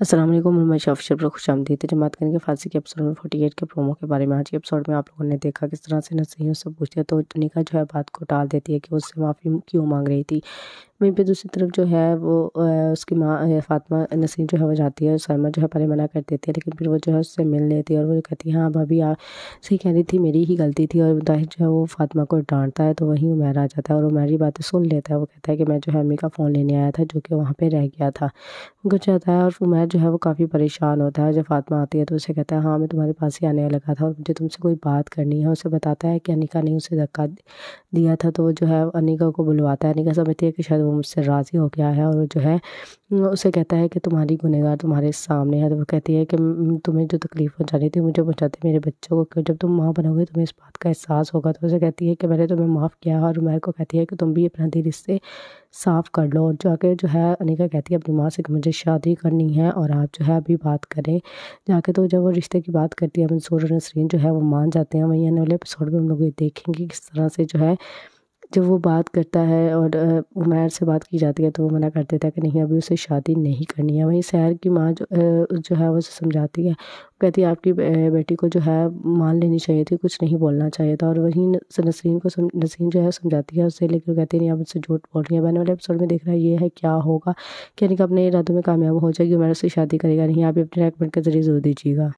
असलम मैं शाफिश पर खुश थी जमात करेंगे फांसी के एपिसोड फोर्टी एट के प्रोमो के बारे में आज के एपिसोड में आप लोगों ने देखा किस तरह से नसीहों से पूछते तो निका जो है बात को टाल देती है कि उससे माफ़ी क्यों मांग रही थी वहीं पे दूसरी तरफ जो है वो उसकी माँ फातिमा नसीम जो है वो जाती है सलमा जो है परे मना कर देती है लेकिन फिर वो जो है उससे मिल लेती है और वो कहती है हाँ भाभी आप सही कह रही थी मेरी ही गलती थी और दाहिर जो है वो फातिमा को डांटता है तो वहीं उमैर आ जाता है और उमैर ये बातें सुन लेता है वो कहता है कि मैं जो है अम्मी का फ़ोन लेने आया था जो कि वहाँ पर रह गया था घर जाता है और उमैर जो है वो काफ़ी परेशान होता है जब फातिमा आती है तो उसे कहता है हाँ मैं तुम्हारे पास ही आने लगा था और मुझे तुमसे कोई बात करनी है उसे बताता है कि अनिका ने उसे धक्का दिया था तो वो जो है अनिका को बुलवाता है अनिका समझती है कि शायद वो मुझसे राज़ी हो गया है और जो है उसे कहता है कि तुम्हारी गुनहगार तुम्हारे सामने है तो वो कहती है कि तुम्हें जो तकलीफ़ रही थी मुझे पहुँचाती मेरे बच्चों को जब तुम माँ बनोगे तुम्हें इस बात का एहसास होगा तो उसे कहती है कि मैंने तुम्हें माफ़ किया और मैं को कहती है कि तुम भी अपना दिल इससे साफ़ कर लो और जाके जो है अनिका कहती है अपनी माँ से कि मुझे शादी करनी है और आप जो है अभी बात करें जाके तो जब वो रिश्ते की बात करती है मंसूर और नसरीन जो है वो मान जाते हैं वहीं आने वाले एपिसोड में हम लोग ये देखेंगे किस तरह से जो है जब वो बात करता है और उमैर से बात की जाती है तो वो मना कर देता है कि नहीं अभी उसे शादी नहीं करनी है वहीं शहर की माँ जो जो है उसे समझाती है कहती है आपकी बेटी को जो है मान लेनी चाहिए थी कुछ नहीं बोलना चाहिए था और वहीं नसरीन को सम, नसरीन जो है समझाती है उससे लेकर कहती नहीं आप उससे झूठ बोल रही हैं मैंने वाले एपिसोड में देख रहा है ये है क्या होगा कि यानी कि अपने इरादों में कामयाब हो जाएगी उमैर उससे शादी करेगा नहीं आप अपने रेकमेंड के जरिए जोर दीजिएगा